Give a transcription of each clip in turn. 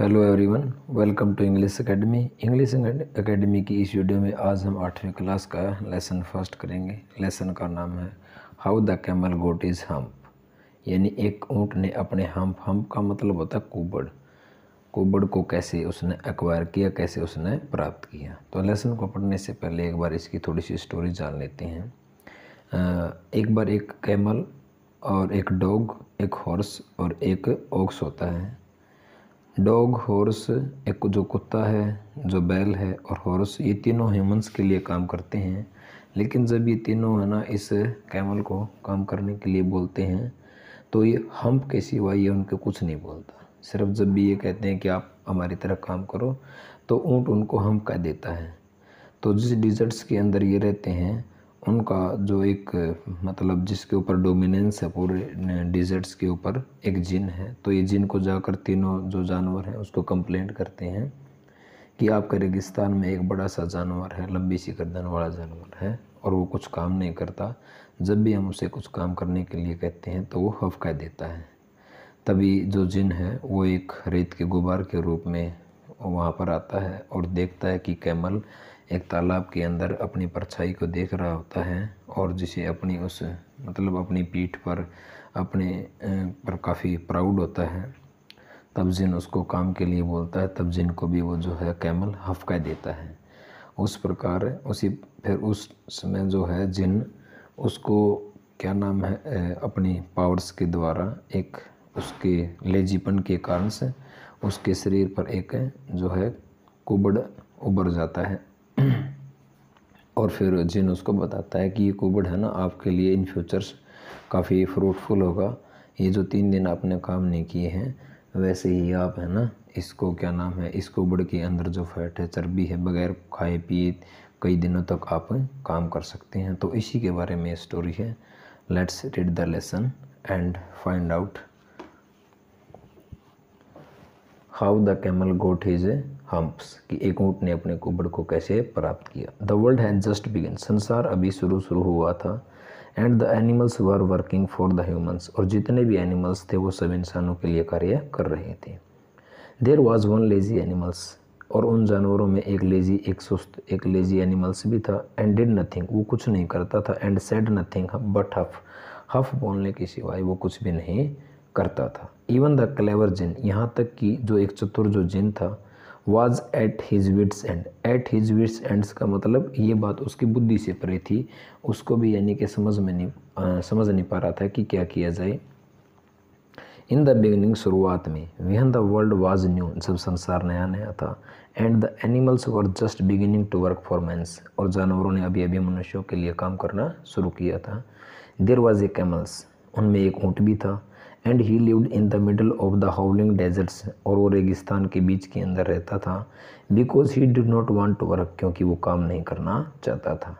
Hello everyone welcome to English academy English academy की इस video में आज हम आठवीं क्लास का लेसन फर्स्ट करेंगे लेसन का नाम है how the camel got his hump यानी एक ऊँट ने अपने हम्प हम्प का मतलब होता कुबड़ कुबड़ को कैसे उसने एक्वायर किया कैसे उसने प्राप्त किया तो लेसन को पढ़ने से पहले एक बार इसकी थोड़ी सी स्टोरी जान लेते हैं एक बार एक कैमल और एक डॉग एक हॉर्स और एक ऑक्स होता है डॉग हॉर्स एक जो कुत्ता है जो बैल है और हॉर्स ये तीनों ह्यूमंस के लिए काम करते हैं लेकिन जब ये तीनों है ना इस कैमल को काम करने के लिए बोलते हैं तो ये हम्प के सिवा ये उनके कुछ नहीं बोलता सिर्फ जब भी ये कहते हैं कि आप हमारी तरह काम करो तो ऊँट उनको हम्प कह देता है तो जिस डिजर्ट्स के अंदर ये रहते हैं उनका जो एक मतलब जिसके ऊपर डोमिनेंस है पूरे डिजर्ट्स के ऊपर एक जिन है तो ये जिन को जाकर तीनों जो जानवर हैं उसको कंप्लेंट करते हैं कि आपके रेगिस्तान में एक बड़ा सा जानवर है लंबी सी गर्दन वाला जानवर है और वो कुछ काम नहीं करता जब भी हम उसे कुछ काम करने के लिए कहते हैं तो वो हफका देता है तभी जो जिन है वो एक रेत के गुबार के रूप में वहाँ पर आता है और देखता है कि कैमल एक तालाब के अंदर अपनी परछाई को देख रहा होता है और जिसे अपनी उस मतलब अपनी पीठ पर अपने पर काफ़ी प्राउड होता है तब जिन उसको काम के लिए बोलता है तब जिन को भी वो जो है कैमल हफका देता है उस प्रकार उसी फिर उस समय जो है जिन उसको क्या नाम है अपनी पावर्स के द्वारा एक उसके लेजीपन के कारण से उसके शरीर पर एक जो है कुबड़ उभर जाता है और फिर जिन उसको बताता है कि ये कोविड है ना आपके लिए इन फ्यूचर्स काफ़ी फ्रूटफुल होगा ये जो तीन दिन आपने काम नहीं किए हैं वैसे ही आप है ना इसको क्या नाम है इस कोविड के अंदर जो फैट है चर्बी है बगैर खाए पिए कई दिनों तक आप काम कर सकते हैं तो इसी के बारे में स्टोरी है let's read the lesson and find out how the camel got his a humps कि एक ऊँट ने अपने कुबड़ को कैसे प्राप्त किया the world has just begin संसार अभी शुरू शुरू हुआ था and the animals were working for the humans और जितने भी एनिमल्स थे वो सब इंसानों के लिए कार्य कर रहे थे there was one lazy animals और उन जानवरों में एक लेज़ी एक सुस्त एक लेज़ी एनिमल्स भी था एंड डिड नथिंग वो कुछ नहीं करता था and said nothing but huff huff बोलने के सिवाय वो कुछ भी नहीं करता था इवन द क्लेवर जिन यहाँ तक कि जो एक चतुर जो जिन था was at his wits end at his wits ends का मतलब ये बात उसकी बुद्धि से परे थी उसको भी यानी कि समझ में नहीं आ, समझ नहीं पा रहा था कि क्या किया जाए इन द बिगनिंग शुरुआत में when the world was new जब संसार नया नया था and the animals were just beginning to work for mans और जानवरों ने अभी अभी मनुष्यों के लिए काम करना शुरू किया था देर वॉज ए कैमल्स उनमें एक ऊँट भी था and he lived in the middle of the howling deserts और वो रेगिस्तान के बीच के अंदर रहता था because he did not want to work क्योंकि वो काम नहीं करना चाहता था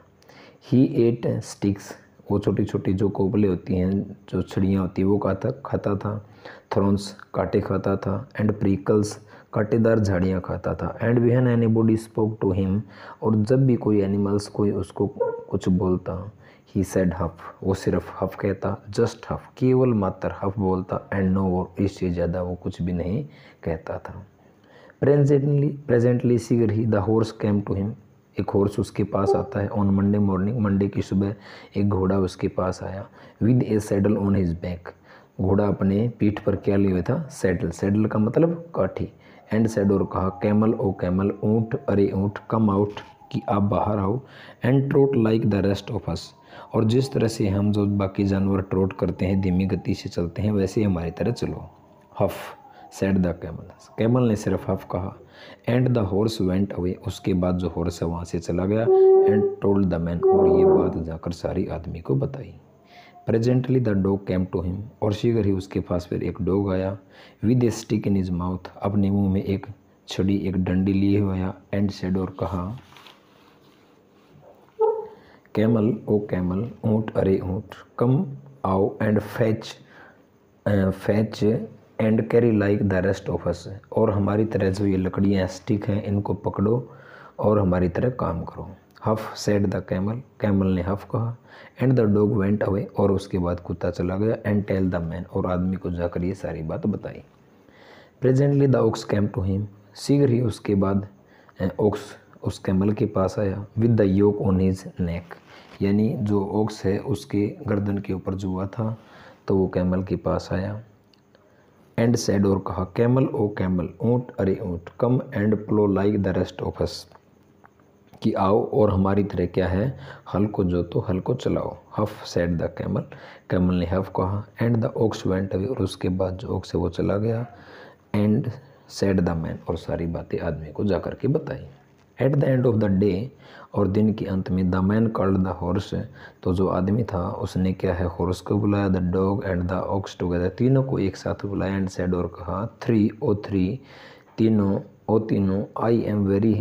ही एट स्टिक्स वो छोटी छोटी जो कोबले होती हैं जो छड़ियाँ होती हैं वो खाता खाता था थ्रोन्स काटे खाता था एंड प्रिकल्स काटेदार झाड़ियाँ खाता था and when anybody spoke to him और जब भी कोई एनिमल्स कोई उसको कुछ बोलता ही सेड हफ वो सिर्फ हफ कहता जस्ट हफ केवल मात्र हफ बोलता एंड नो और इससे ज़्यादा वो कुछ भी नहीं कहता था प्रेजेंटली प्रेजेंटली सीगर ही the horse came to him एक हॉर्स उसके पास आता है ऑन मंडे मॉर्निंग मंडे की सुबह एक घोड़ा उसके पास आया with a saddle on his back घोड़ा अपने पीठ पर क्या लिए हुए था सैडल सेडल का मतलब काठी एंड सैड और कहा कैमल ओ कैमल ऊँट अरे ऊँट कम आउट कि आप बाहर आओ and trot like the rest of us और जिस तरह से हम जो बाकी जानवर ट्रोट करते हैं धीमी गति से चलते हैं वैसे ही हमारी तरह चलो huff said the camel camel ने सिर्फ हफ कहा and the horse went away उसके बाद जो हॉर्स है वहाँ से चला गया एंड टोल्ड द मैन और ये बात जाकर सारी आदमी को बताई presently the dog came to him और शीघ्र ही उसके पास फिर एक डॉग आया with a stick in his mouth अपने मुंह में एक छड़ी एक डंडी लिए हुआ एंड सेड और कहा कैमल ओ कैमल ऊँट अरे ऊँट कम आओ and fetch fetch and carry like the rest of us और हमारी तरह जो ये लकड़ियाँ स्टिक हैं इनको पकड़ो और हमारी तरह काम करो huff said the camel camel ने हफ कहा and the dog went away और उसके बाद कुत्ता चला गया एंड टेल द मैन और आदमी को जाकर ये सारी बात बताई presently the ox came to him शीघ्र ही उसके बाद ऑक्स उस कैमल के पास आया with the yoke on his neck यानी जो ओक्स है उसके गर्दन के ऊपर जुआ था तो वो कैमल के पास आया एंड सेड और कहा कैमल ओ कैमल ऊँट अरे ऊँट come and plough like the rest of us कि आओ और हमारी तरह क्या है हल को जो तो हल को चलाओ huff said the camel camel ने हफ कहा and the ox went away और उसके बाद जो ओक्स है वो चला गया एंड सेट द मैन और सारी बातें आदमी को जा कर के बताई at the end of the day और दिन के अंत में the man called the horse तो जो आदमी था उसने क्या है हॉर्स को बुलाया the dog and the ox together तीनों को एक साथ बुलाया एंड सेड और कहा थ्री ओ थ्री तीनों ओ oh तीनों आई एम वेरी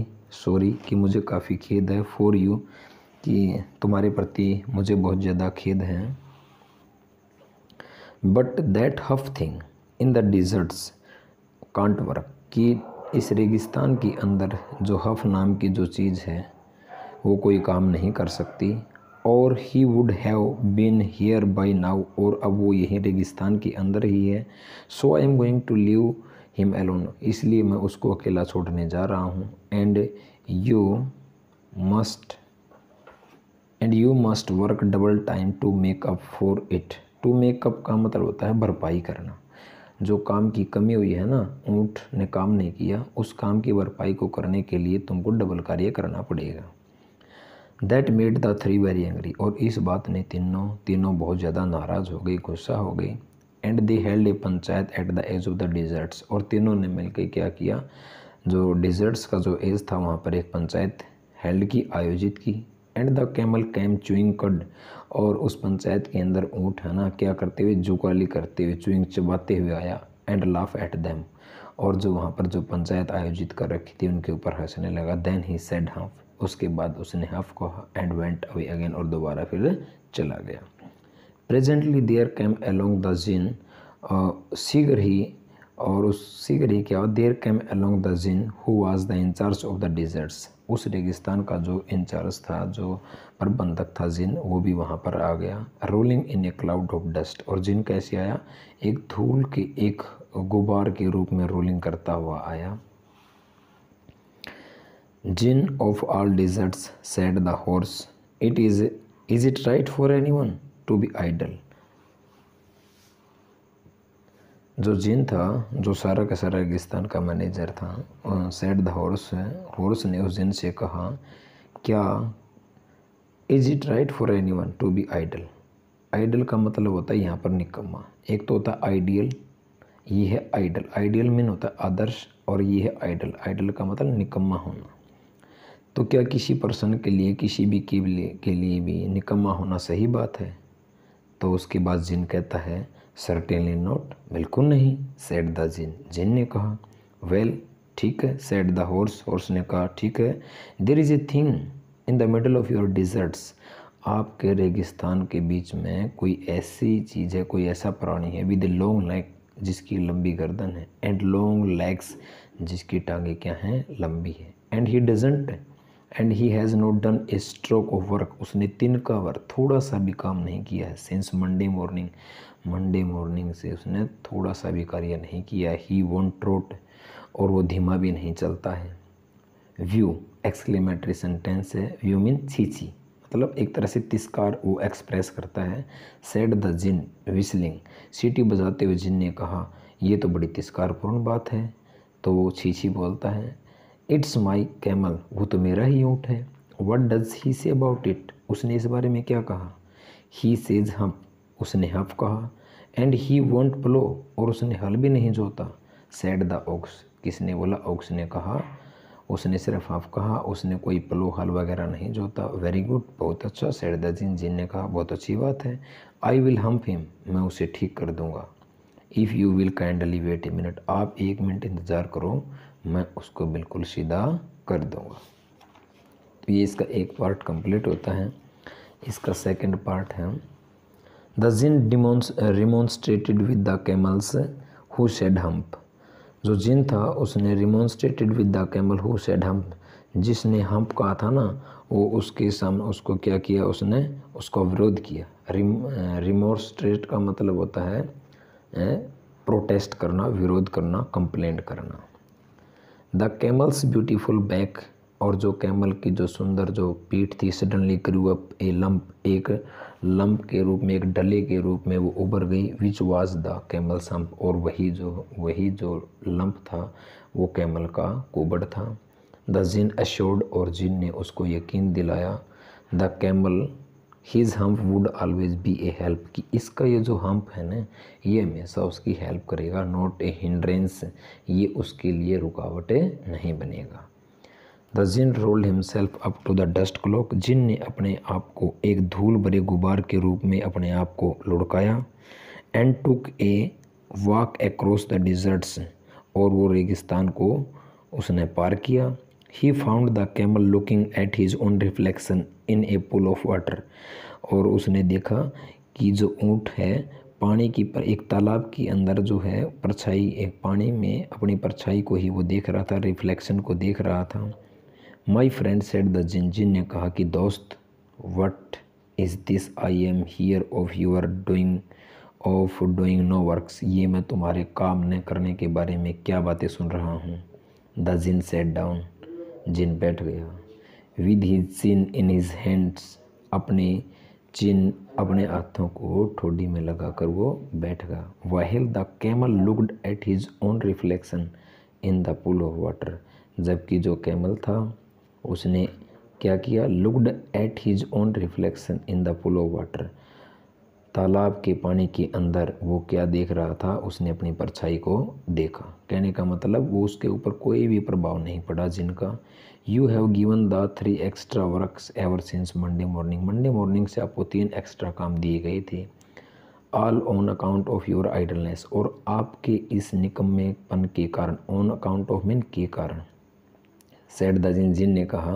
सॉरी कि मुझे काफ़ी खेद है फॉर यू कि तुम्हारे प्रति मुझे बहुत ज़्यादा खेद है but that huff thing in the deserts can't work कि इस रेगिस्तान के अंदर जो हफ नाम की जो चीज़ है वो कोई काम नहीं कर सकती और he would have been here by now और अब वो यहीं रेगिस्तान के अंदर ही है so I am going to leave him alone इसलिए मैं उसको अकेला छोड़ने जा रहा हूँ and you must and you must work double time to make up for it to make up का मतलब होता है भरपाई करना जो काम की कमी हुई है ना ऊँट ने काम नहीं किया उस काम की भरपाई को करने के लिए तुमको डबल कार्य करना पड़ेगा that made the three very angry और इस बात ने तीनों तीनों बहुत ज़्यादा नाराज़ हो गई गुस्सा हो गई and they held a panchayat at the edge of the deserts और तीनों ने मिलकर क्या किया जो डिजर्ट्स का जो एज था वहाँ पर एक पंचायत हेल्ड की आयोजित की and the camel came chewing cud और उस पंचायत के अंदर ऊँट है ना क्या करते हुए जुगाली करते हुए चुइंग चबाते हुए आया एंड लाफ एट दैम और जो वहाँ पर जो पंचायत आयोजित कर रखी थी उनके ऊपर हंसने लगा देन ही सेड हाफ उसके बाद उसने हफ को एंड वेंट अवे अगेन और दोबारा फिर चला गया presently there came along the djinn सीगर ही और उस सीगर ही क्या हुआ there came along the djinn who was the in charge of the deserts उस रेगिस्तान का जो इंचार्ज था जो प्रबंधक था जिन वो भी वहाँ पर आ गया rolling in a cloud of dust और जिन कैसे आया एक धूल के एक गुबार के रूप में रोलिंग करता हुआ आया djinn of all deserts said the horse it is is it right for anyone to be idle जो जिन था जो सारा का सारा रेगिस्तान का मैनेजर था सेड द हॉर्स हॉर्स ने उस जिन से कहा क्या is it right for anyone to be idle idle का मतलब होता है यहाँ पर निकम्मा एक तो होता है आइडियल ये है आइडल आइडियल मीन होता है आदर्श और ये है आइडल आइडल का मतलब निकम्मा होना तो क्या किसी पर्सन के लिए किसी भी के लिए के लिए भी निकम्मा होना सही बात है तो उसके बाद जिन कहता है सर्टेनली नॉट बिल्कुल नहीं सेट द जिन जिन ने कहा वेल well, ठीक है सेट द हॉर्स हॉर्स ने कहा ठीक है there is a thing in the middle of your deserts आपके रेगिस्तान के बीच में कोई ऐसी चीज़ है कोई ऐसा प्राणी है विद ए लॉन्ग नेक जिसकी लंबी गर्दन है एंड लॉन्ग लेग्स जिसकी टांगे क्या हैं लंबी है and he doesn't and he has not done a stroke of work उसने तिन का वर्क थोड़ा सा भी काम नहीं किया है since Monday morning Monday morning से उसने थोड़ा सा भी कार्य नहीं किया ही वन ट्रोट और वो धीमा भी नहीं चलता है व्यू एक्सक्लेमेटरी सेंटेंस है व्यू मीन छीछी मतलब एक तरह से तिस्कार वो एक्सप्रेस करता है सेड द जिन विसलिंग सीटी बजाते हुए जिन ने कहा ये तो बड़ी तिस्कारपूर्ण बात है तो वो छीछी बोलता है इट्स माई कैमल वो तो मेरा ही ऊँट है what does he say about it उसने इस बारे में क्या कहा ही सेज हम उसने हफ कहा एंड ही वॉन्ट प्लो और उसने हल भी नहीं जोता सेड द ऑक्स किसने बोला ऑक्स ने कहा उसने सिर्फ आप कहा उसने कोई प्लो हल वगैरह नहीं जोता वेरी गुड बहुत अच्छा सेड द जिन जिन ने कहा बहुत अच्छी बात है आई विल हम्प हिम मैं उसे ठीक कर दूँगा if you will kindly wait a minute आप एक मिनट इंतज़ार करो मैं उसको बिल्कुल सीधा कर दूँगा तो ये इसका एक पार्ट कंप्लीट होता है इसका सेकंड पार्ट है The jinn uh, remonstrated with the camels who said hump. जो जिन था उसने remonstrated with the camel who said humph जिसने हम्प कहा था ना वो उसके सामने उसको क्या किया उसने उसका विरोध किया रिम रिमोर्स्ट्रेट uh, का मतलब होता है ए, uh, प्रोटेस्ट करना विरोध करना कंप्लेंट करना द कैमल्स ब्यूटीफुल बैक और जो कैमल की जो सुंदर जो पीठ थी suddenly grew up a lump एक लंप के रूप में एक डले के रूप में वो उभर गई which was the camel hump और वही जो वही जो लंप था वो कैमल का कोबड़ था द जिन अश्योर्ड और जिन ने उसको यकीन दिलाया the camel his hump would always be a help कि इसका ये जो हम्प है ना ये हमेशा उसकी हेल्प करेगा नॉट ए हिंड्रेंस ये उसके लिए रुकावटें नहीं बनेगा the djinn rolled himself up to the dust cloak जिन ने अपने आप को एक धूल भरे गुबार के रूप में अपने आप को लुढ़काया and took a walk across the deserts और वो रेगिस्तान को उसने पार किया he found the camel looking at his own reflection in a pool of water और उसने देखा कि जो ऊँट है पानी की पर एक तालाब के अंदर जो है परछाई एक पानी में अपनी परछाई को ही वो देख रहा था रिफ्लेक्शन को देख रहा था माई फ्रेंड सेड द जिनजिन ने कहा कि दोस्त what is this I am hear of your doing of doing no work ये मैं तुम्हारे काम न करने के बारे में क्या बातें सुन रहा हूँ द जिन सेट डाउन जिन बैठ गया with his chin in his hands अपने चिन अपने हाथों को ठोडी में लगाकर वो बैठ गया while the camel looked at his own reflection in the pool of water जबकि जो कैमल था उसने क्या किया looked at his own reflection in the pool of water तालाब के पानी के अंदर वो क्या देख रहा था उसने अपनी परछाई को देखा कहने का मतलब वो उसके ऊपर कोई भी प्रभाव नहीं पड़ा जिनका you have given the three extra works ever since Monday morning Monday morning से आपको तीन एक्स्ट्रा काम दिए गए थे all on account of your idleness और आपके इस निकम्मेपन के कारण ऑन अकाउंट ऑफ मिन के कारण दिन जिन ने कहा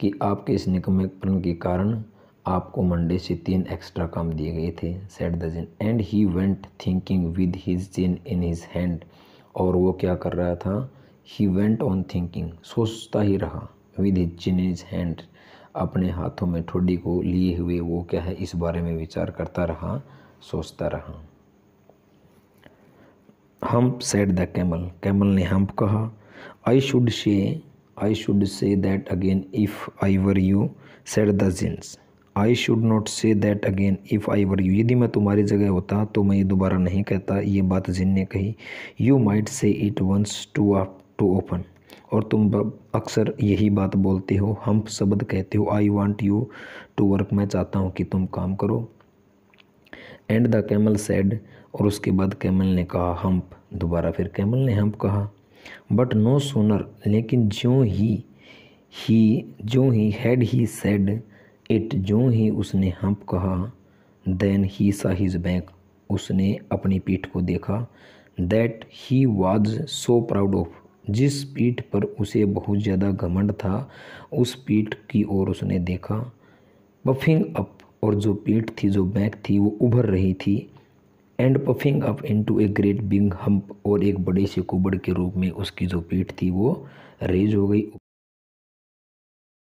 कि आपके इस निकम्मेपन के कारण आपको मंडे से तीन एक्स्ट्रा काम दिए गए थे sat djinn and he went thinking with his chin in his hand और वो क्या कर रहा था ही वेंट ऑन थिंकिंग सोचता ही रहा with his chin is hand अपने हाथों में ठोडी को लिए हुए वो क्या है इस बारे में विचार करता रहा सोचता रहा humph said the camel camel ने हम्प कहा I should say I should say that again if I were you said the djinns I should not say that again if I were you यदि मैं तुम्हारी जगह होता तो मैं ये दोबारा नहीं कहता ये बात जिन ने कही you might say it once too too often और तुम अक्सर यही बात बोलते हो हम शब्द कहते हो I want you to work मैं चाहता हूँ कि तुम काम करो एंड द कैमल सेड और उसके बाद कैमल ने कहा हम्प दोबारा फिर कैमल ने हम्प कहा बट नो सोनर लेकिन जो ही ही जो ही हैड ही सेड इट जो ही उसने हम कहा देन ही सा हिज बैंक उसने अपनी पीठ को देखा that he was so proud of जिस पीठ पर उसे बहुत ज़्यादा घमंड था उस पीठ की ओर उसने देखा बफिंग अप और जो पीठ थी जो बैंक थी वो उभर रही थी and puffing up into a great big humph और एक बड़े से कुबड़ के रूप में उसकी जो पीठ थी वो रेज हो गई